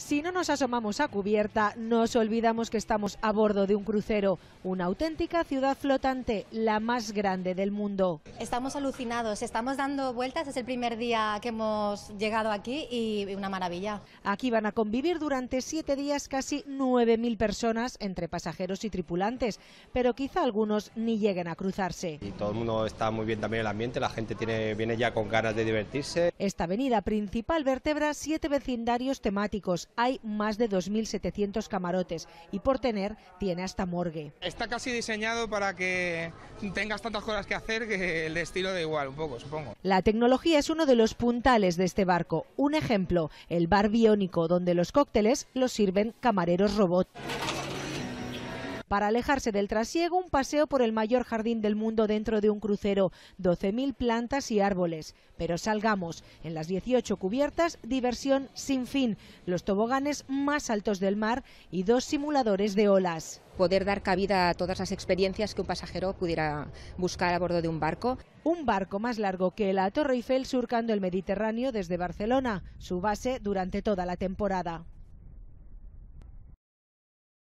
Si no nos asomamos a cubierta, nos olvidamos que estamos a bordo de un crucero, una auténtica ciudad flotante, la más grande del mundo. Estamos alucinados, estamos dando vueltas, es el primer día que hemos llegado aquí y una maravilla. Aquí van a convivir durante siete días casi 9.000 personas entre pasajeros y tripulantes, pero quizá algunos ni lleguen a cruzarse. Y todo el mundo está muy bien también el ambiente, la gente tiene, viene ya con ganas de divertirse. Esta avenida principal vertebra siete vecindarios temáticos hay más de 2.700 camarotes y por tener tiene hasta morgue. Está casi diseñado para que tengas tantas cosas que hacer que el estilo da igual un poco, supongo. La tecnología es uno de los puntales de este barco. Un ejemplo, el bar biónico donde los cócteles los sirven camareros robot. Para alejarse del trasiego, un paseo por el mayor jardín del mundo dentro de un crucero, 12.000 plantas y árboles. Pero salgamos, en las 18 cubiertas, diversión sin fin, los toboganes más altos del mar y dos simuladores de olas poder dar cabida a todas las experiencias que un pasajero pudiera buscar a bordo de un barco. Un barco más largo que la Torre Eiffel surcando el Mediterráneo desde Barcelona, su base durante toda la temporada.